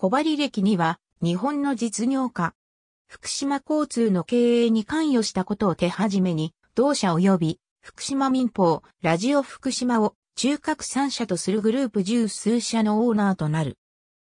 小針歴には、日本の実業家、福島交通の経営に関与したことを手始めに、同社及び、福島民放、ラジオ福島を、中核三社とするグループ十数社のオーナーとなる。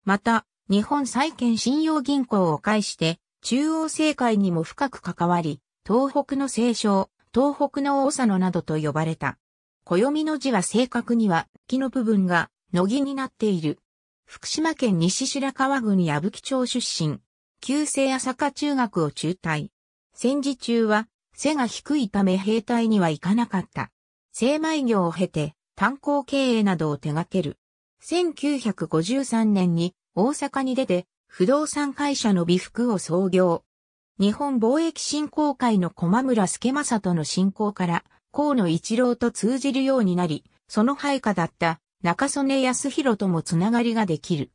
また、日本債券信用銀行を介して、中央政界にも深く関わり、東北の清少、東北の大佐野などと呼ばれた。暦の字は正確には、木の部分が、乃木になっている。福島県西白川郡矢吹町出身、旧制朝霞中学を中退。戦時中は背が低いため兵隊には行かなかった。精米業を経て炭鉱経営などを手掛ける。1953年に大阪に出て不動産会社の美福を創業。日本貿易振興会の駒村助正との振興から河野一郎と通じるようになり、その配下だった中曽根康弘ともつながりができる。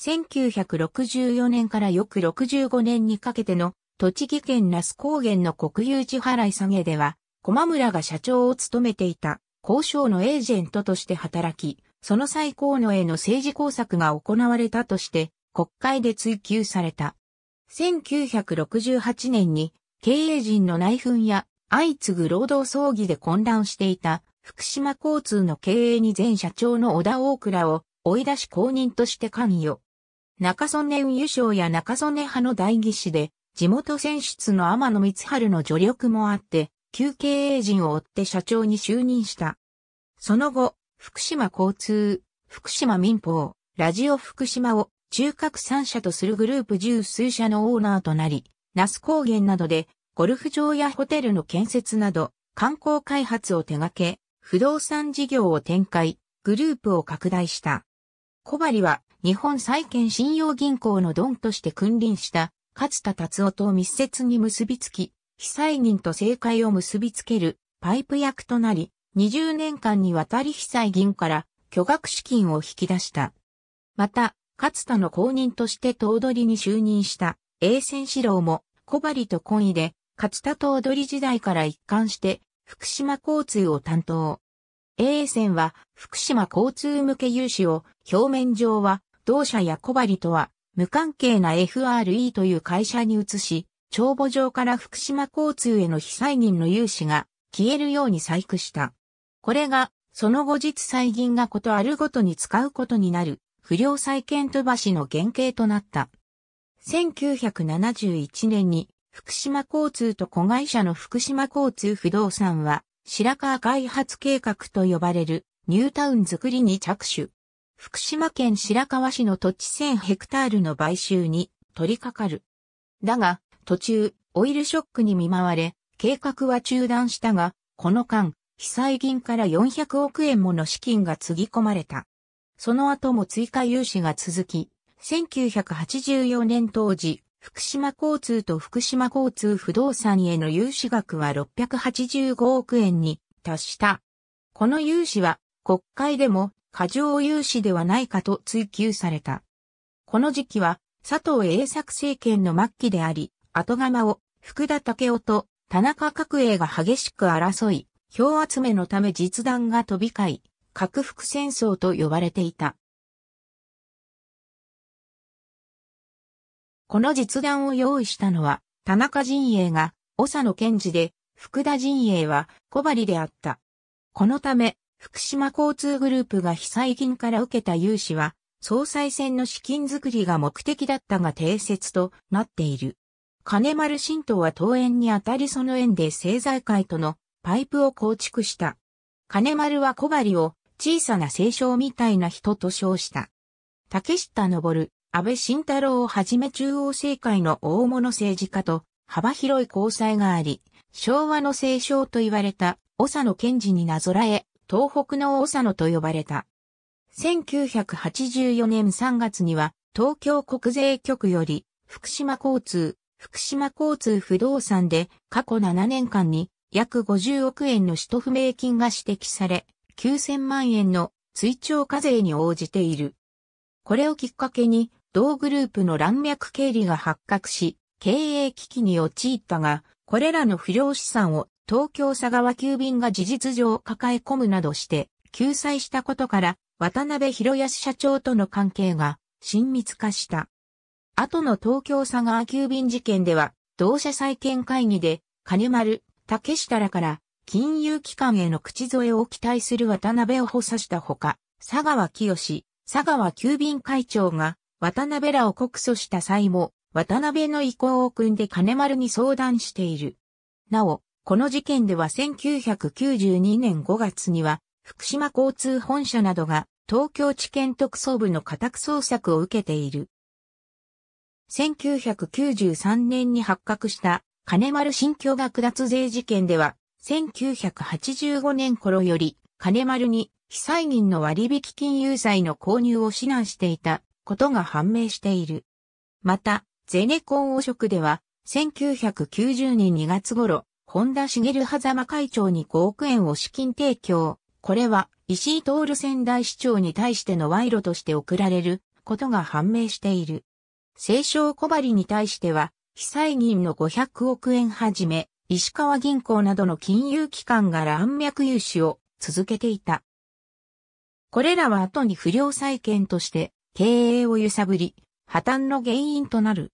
1964年から翌65年にかけての栃木県那須高原の国有地払い下げでは、駒村が社長を務めていた交渉のエージェントとして働き、その際河野への政治工作が行われたとして国会で追及された。1968年に経営陣の内紛や相次ぐ労働争議で混乱していた福島交通の経営に前社長の小田大倉を追い出し公認として関与。中曽根運輸省や中曽根派の代議士で、地元選出の天野光春の助力もあって、旧経営陣を追って社長に就任した。その後、福島交通、福島民放、ラジオ福島を中核三社とするグループ十数社のオーナーとなり、那須高原などでゴルフ場やホテルの建設など観光開発を手掛け、不動産事業を展開、グループを拡大した。小針は日本債券信用銀行のドンとして君臨した勝田達夫と密接に結びつき、被災人と政界を結びつけるパイプ役となり、20年間にわたり被災銀から巨額資金を引き出した。また、勝田の公認として頭取に就任した永泉四郎も小針と懇意で、勝田頭取時代から一貫して福島交通を担当。A 線は福島交通向け融資を表面上は同社や小針とは無関係な FRE という会社に移し、帳簿上から福島交通への被災銀の融資が消えるように細工した。これが、その後日災銀がことあるごとに使うことになる、不良債権飛ばしの原型となった。1971年に福島交通と子会社の福島交通不動産は、白川開発計画と呼ばれるニュータウン作りに着手。福島県白川市の土地1000ヘクタールの買収に取り掛かる。だが、途中、オイルショックに見舞われ、計画は中断したが、この間、被災銀から400億円もの資金がつぎ込まれた。その後も追加融資が続き、1984年当時、福島交通と福島交通不動産への融資額は685億円に達した。この融資は国会でも過剰融資ではないかと追及された。この時期は佐藤栄作政権の末期であり、後釜を福田武夫と田中角栄が激しく争い、票集めのため実弾が飛び交い、核服戦争と呼ばれていた。この実弾を用意したのは、田中陣営が、長野県治で、福田陣営は小針であった。このため、福島交通グループが被災金から受けた融資は、総裁選の資金づくりが目的だったが定説となっている。金丸新党は党縁にあたりその縁で政財界とのパイプを構築した。金丸は小針を小さな清少みたいな人と称した。竹下登、安倍晋太郎をはじめ中央政界の大物政治家と幅広い交際があり、昭和の政商と言われた、長野賢治になぞらえ、東北の長野と呼ばれた。1984年3月には、東京国税局より、福島交通、福島交通不動産で、過去7年間に、約50億円の使途不明金が指摘され、9000万円の追徴課税に応じている。これをきっかけに、同グループの乱脈経理が発覚し、経営危機に陥ったが、これらの不良資産を東京佐川急便が事実上抱え込むなどして救済したことから渡辺博康社長との関係が親密化した。後の東京佐川急便事件では同社再建会議で金丸、竹下らから金融機関への口添えを期待する渡辺を補佐したほか、佐川清、佐川急便会長が渡辺らを告訴した際も、渡辺の意向を組んで金丸に相談している。なお、この事件では1992年5月には、福島交通本社などが東京地検特捜部の家宅捜索を受けている。1993年に発覚した金丸新教額脱税事件では、1985年頃より金丸に被災人の割引金融債の購入を指南していたことが判明している。また、ゼネコン汚職では、1990年2月頃、本田茂狭間会長に5億円を資金提供。これは、石井徹仙台市長に対しての賄賂として送られることが判明している。清少小針に対しては、被災銀の500億円はじめ、石川銀行などの金融機関が乱脈融資を続けていた。これらは後に不良債権として経営を揺さぶり、破綻の原因となる。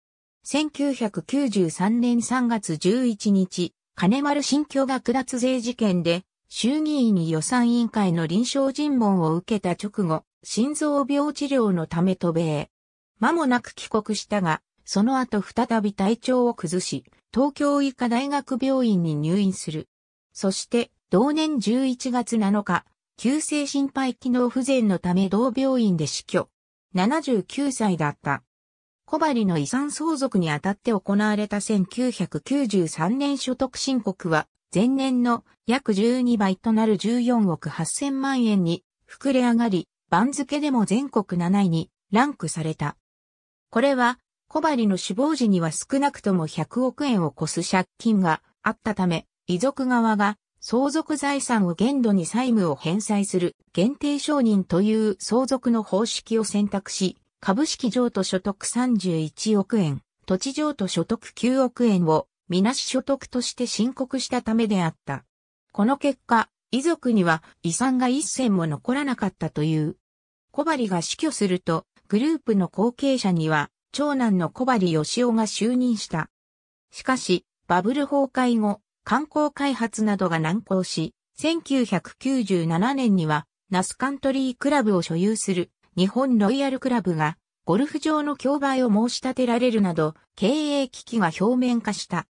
1993年3月11日、金丸新居が剥奪税事件で、衆議院予算委員会の臨床尋問を受けた直後、心臓病治療のため渡米。間もなく帰国したが、その後再び体調を崩し、東京医科大学病院に入院する。そして、同年11月7日、急性心肺機能不全のため同病院で死去。79歳だった。小針の遺産相続にあたって行われた1993年所得申告は、前年の約12倍となる14億8000万円に膨れ上がり、番付でも全国7位にランクされた。これは、小針の死亡時には少なくとも100億円を超す借金があったため、遺族側が相続財産を限度に債務を返済する限定承認という相続の方式を選択し、株式譲渡所得31億円、土地譲渡所得9億円をみなし所得として申告したためであった。この結果、遺族には遺産が一銭も残らなかったという。小針が死去すると、グループの後継者には、長男の小針義雄が就任した。しかし、バブル崩壊後、観光開発などが難航し、1997年にはナスカントリークラブを所有する日本ロイヤルクラブがゴルフ場の競売を申し立てられるなど経営危機が表面化した。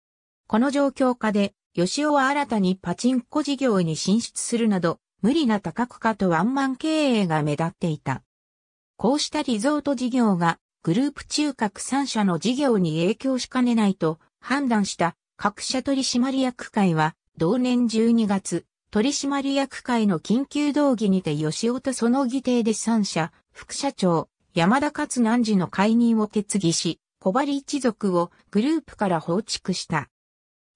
この状況下で吉尾は新たにパチンコ事業に進出するなど無理な多角化とワンマン経営が目立っていた。こうしたリゾート事業がグループ中核3社の事業に影響しかねないと判断した各社取締役会は、同年12月、取締役会の緊急動議にて吉尾とその議定で3社、副社長、山田勝南次の解任を決議し、小針一族をグループから放逐した。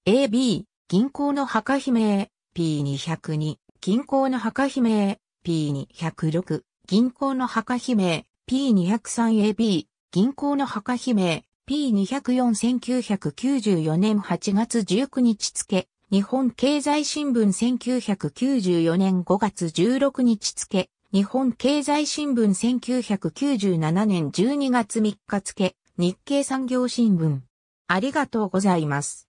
AB、銀行の墓姫 P202、銀行の墓姫 P206、銀行の墓姫 P203AB、銀行の墓姫 P204-1994 年8月19日付、日本経済新聞1994年5月16日付、日本経済新聞1997年12月3日付、日経産業新聞。ありがとうございます。